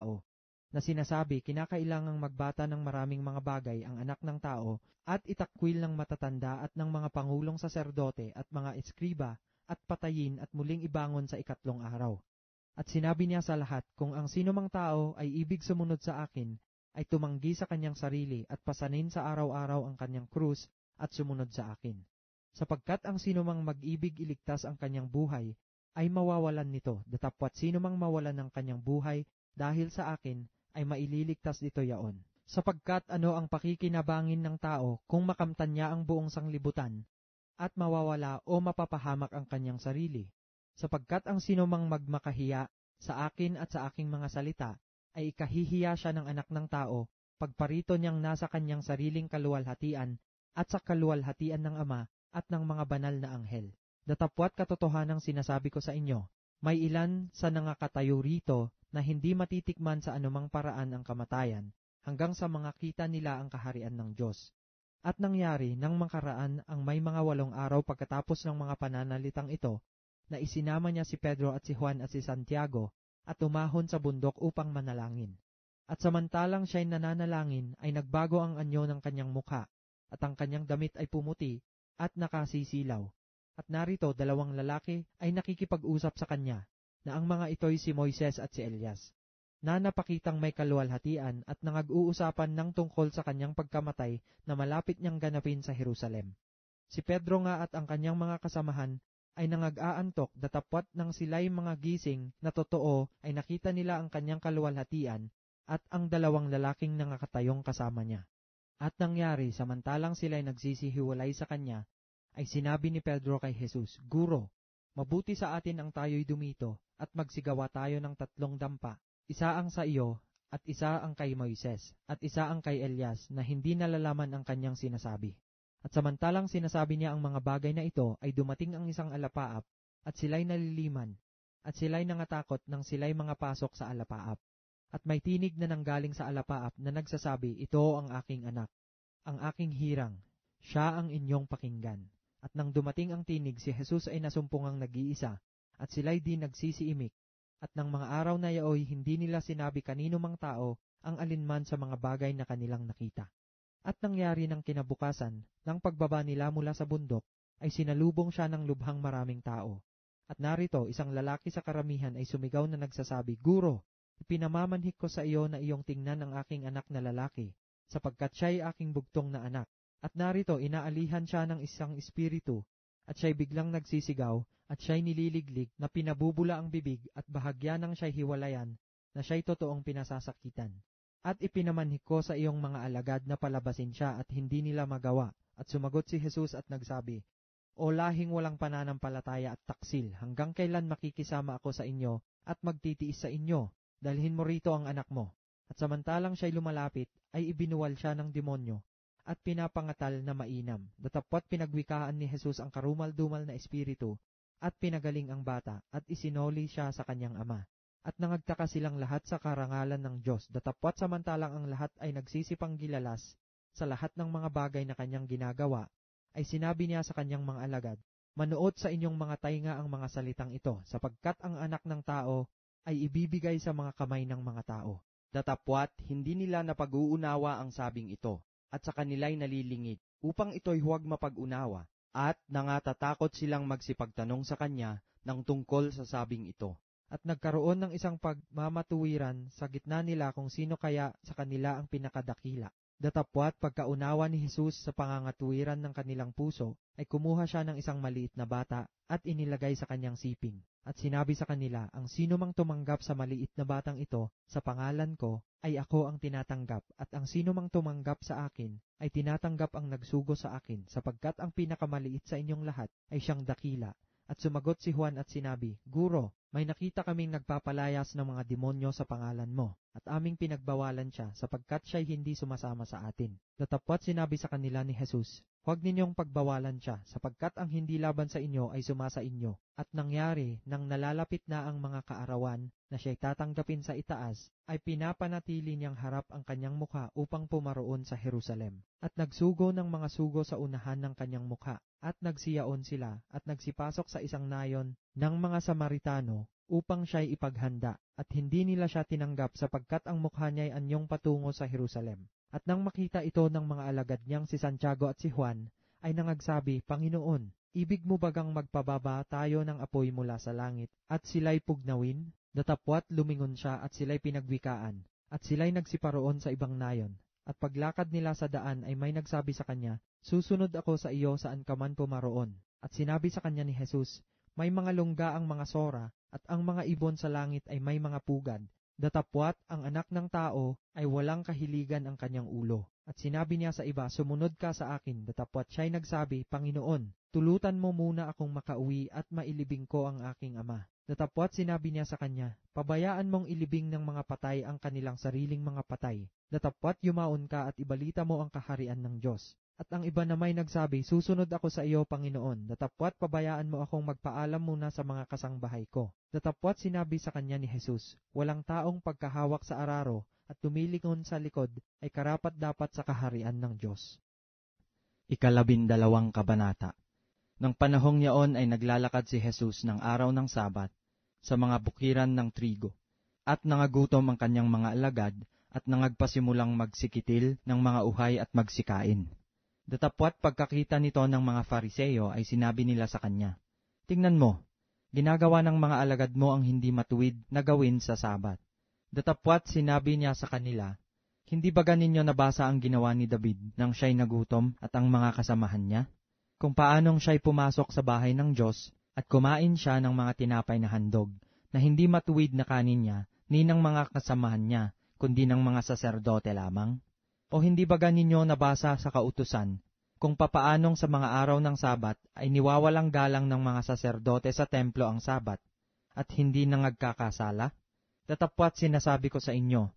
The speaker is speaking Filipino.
tao, na sinasabi kinakailangang magbata ng maraming mga bagay ang anak ng tao at itakwil ng matatanda at ng mga pangulong saserdote at mga eskriba at patayin at muling ibangon sa ikatlong araw. At sinabi niya sa lahat, kung ang sino mang tao ay ibig sumunod sa akin, ay tumanggi sa kanyang sarili at pasanin sa araw-araw ang kanyang krus at sumunod sa akin. Sapagkat ang sino mang mag-ibig iligtas ang kanyang buhay, ay mawawalan nito, datapwat sino mang mawalan ng kanyang buhay dahil sa akin ay maililigtas dito yaon. Sapagkat ano ang pakikinabangin ng tao kung makamtan niya ang buong sanglibutan at mawawala o mapapahamak ang kanyang sarili. Sapagkat ang sinumang magmakahiya sa akin at sa aking mga salita ay ikahihiya siya ng anak ng tao pagparito niyang nasa kanyang sariling kaluwalhatian at sa kaluwalhatian ng Ama at ng mga banal na anghel. Datapwat katotohanang sinasabi ko sa inyo, may ilan sa nangakatayo rito na hindi matitikman sa anumang paraan ang kamatayan hanggang sa mga kita nila ang kaharian ng Diyos. At nangyari nang makaraan ang may mga walong araw pagkatapos ng mga pananalitang ito na isinama niya si Pedro at si Juan at si Santiago at umahon sa bundok upang manalangin. At samantalang siya'y nananalangin ay nagbago ang anyo ng kanyang mukha at ang kanyang damit ay pumuti at nakasisilaw at narito dalawang lalaki ay nakikipag-usap sa kanya na ang mga ito'y si Moises at si Elias, na napakitang may kaluwalhatian at nangag-uusapan ng tungkol sa kanyang pagkamatay na malapit niyang ganapin sa Jerusalem. Si Pedro nga at ang kanyang mga kasamahan ay nangag-aantok datapwat ng sila'y mga gising na totoo ay nakita nila ang kanyang kaluwalhatian at ang dalawang lalaking nangakatayong kasama niya. At nangyari samantalang sila'y nagsisihiwalay sa kanya ay sinabi ni Pedro kay Jesus, Guro, mabuti sa atin ang tayo'y dumito at magsigawa tayo ng tatlong dampa, isa ang sa iyo at isa ang kay Moises at isa ang kay Elias na hindi nalalaman ang kanyang sinasabi. At samantalang sinasabi niya ang mga bagay na ito ay dumating ang isang alapaap at sila'y naliliman at sila'y nangatakot nang sila'y mga pasok sa alapaap. At may tinig na nanggaling sa alapaap na nagsasabi, Ito ang aking anak, ang aking hirang, siya ang inyong pakinggan. At nang dumating ang tinig, si Jesus ay nasumpungang nag-iisa, at sila'y di nagsisiimik. At nang mga araw na yaoy, hindi nila sinabi kanino mang tao ang alinman sa mga bagay na kanilang nakita. At nangyari ng kinabukasan, ng pagbaba nila mula sa bundok, ay sinalubong siya ng lubhang maraming tao. At narito, isang lalaki sa karamihan ay sumigaw na nagsasabi, Guro, pinamamanhik ko sa iyo na iyong tingnan ang aking anak na lalaki, sapagkat siya ay aking bugtong na anak. At narito inaalihan siya ng isang espiritu, at siya'y biglang nagsisigaw, at siya'y nililiglig na pinabubula ang bibig at bahagya ng siya'y hiwalayan, na siya'y totoong pinasasakitan. At ipinamanhik ko sa iyong mga alagad na palabasin siya at hindi nila magawa, at sumagot si Jesus at nagsabi, O lahing walang pananampalataya at taksil, hanggang kailan makikisama ako sa inyo at magtitiis sa inyo, dalhin mo rito ang anak mo. At samantalang siya'y lumalapit, ay ibinuwal siya ng demonyo, at pinapangatal na mainam. Datapwat pinagwikaan ni Jesus ang karumal-dumal na espiritu at pinagaling ang bata at isinoli siya sa kanyang ama. At nangagtaka silang lahat sa karangalan ng Diyos, datapwat samantalang ang lahat ay nagsisipang gilalas sa lahat ng mga bagay na kanyang ginagawa, ay sinabi niya sa kanyang mga alagad, Manuot sa inyong mga tainga ang mga salitang ito, sapagkat ang anak ng tao ay ibibigay sa mga kamay ng mga tao. Datapwat, hindi nila napag-uunawa ang sabing ito, at sa kanila'y nalilingid upang ito'y huwag mapag-unawa at nangatatakot silang magsipagtanong sa kanya ng tungkol sa sabing ito. At nagkaroon ng isang pagmamatuwiran sa gitna nila kung sino kaya sa kanila ang pinakadakila. Datapwat pagkaunawa ni Jesus sa pangangatuwiran ng kanilang puso, ay kumuha siya ng isang maliit na bata at inilagay sa kanyang siping, at sinabi sa kanila ang sino mang tumanggap sa maliit na batang ito sa pangalan ko ay ako ang tinatanggap at ang sino mang tumanggap sa akin ay tinatanggap ang nagsugo sa akin sapagkat ang pinakamaliit sa inyong lahat ay siyang dakila. At sumagot si Juan at sinabi, Guro, may nakita kaming nagpapalayas ng mga demonyo sa pangalan mo, at aming pinagbawalan siya sapagkat siya'y hindi sumasama sa atin. Natapwat sinabi sa kanila ni Jesus, Huwag ninyong pagbawalan siya, sapagkat ang hindi laban sa inyo ay sumasa inyo. At nangyari, nang nalalapit na ang mga kaarawan, na siya'y tatanggapin sa itaas, ay pinapanatili niyang harap ang kanyang mukha upang pumaroon sa Jerusalem. At nagsugo ng mga sugo sa unahan ng kanyang mukha, at nagsiyaon sila, at nagsipasok sa isang nayon, ng mga Samaritano upang siya'y ipaghanda, at hindi nila siya tinanggap sapagkat ang mukha niya'y anyong patungo sa Jerusalem. At nang makita ito ng mga alagad niyang si Santiago at si Juan, ay nangagsabi, Panginoon, ibig mo bagang magpababa tayo ng apoy mula sa langit, at sila'y pugnawin? natapwat lumingon siya at sila'y pinagwikaan, at sila'y nagsiparoon sa ibang nayon. At paglakad nila sa daan ay may nagsabi sa kanya, Susunod ako sa iyo saan ka man pumaroon. At sinabi sa kanya ni Jesus, may mga lungga ang mga sora, at ang mga ibon sa langit ay may mga pugad. Datapwat ang anak ng tao ay walang kahiligan ang kanyang ulo. At sinabi niya sa iba, sumunod ka sa akin. Datapwat siya'y nagsabi, Panginoon, tulutan mo muna akong makauwi at mailibing ko ang aking ama. Datapwat sinabi niya sa kanya, pabayaan mong ilibing ng mga patay ang kanilang sariling mga patay. Datapwat yumaon ka at ibalita mo ang kaharian ng Diyos. At ang iba namay nagsabi, Susunod ako sa iyo, Panginoon, datapwat pabayaan mo akong magpaalam muna sa mga kasangbahay ko. Datapwat sinabi sa kanya ni Jesus, Walang taong pagkahawak sa araro at tumilingon sa likod ay karapat dapat sa kaharian ng Diyos. Ikalabindalawang Kabanata Nang panahong yaon ay naglalakad si Jesus ng araw ng Sabat sa mga bukiran ng trigo, at nangagutom ang kanyang mga alagad at nangagpasimulang magsikitil ng mga uhay at magsikain Datapwat pagkakita nito ng mga fariseyo ay sinabi nila sa kanya, Tingnan mo, ginagawa ng mga alagad mo ang hindi matuwid na gawin sa sabat. Datapwat sinabi niya sa kanila, Hindi ba ganinyo nabasa ang ginawa ni David nang siya'y nagutom at ang mga kasamahan niya? Kung paanong siya'y pumasok sa bahay ng Diyos at kumain siya ng mga tinapay na handog na hindi matuwid na kanin niya ni ng mga kasamahan niya, kundi ng mga saserdote lamang? O hindi ba ninyo nabasa sa kautusan kung papaanong sa mga araw ng Sabat ay niwawalang galang ng mga saserdote sa templo ang Sabat at hindi nangagkakasala? Tatapwat sinasabi ko sa inyo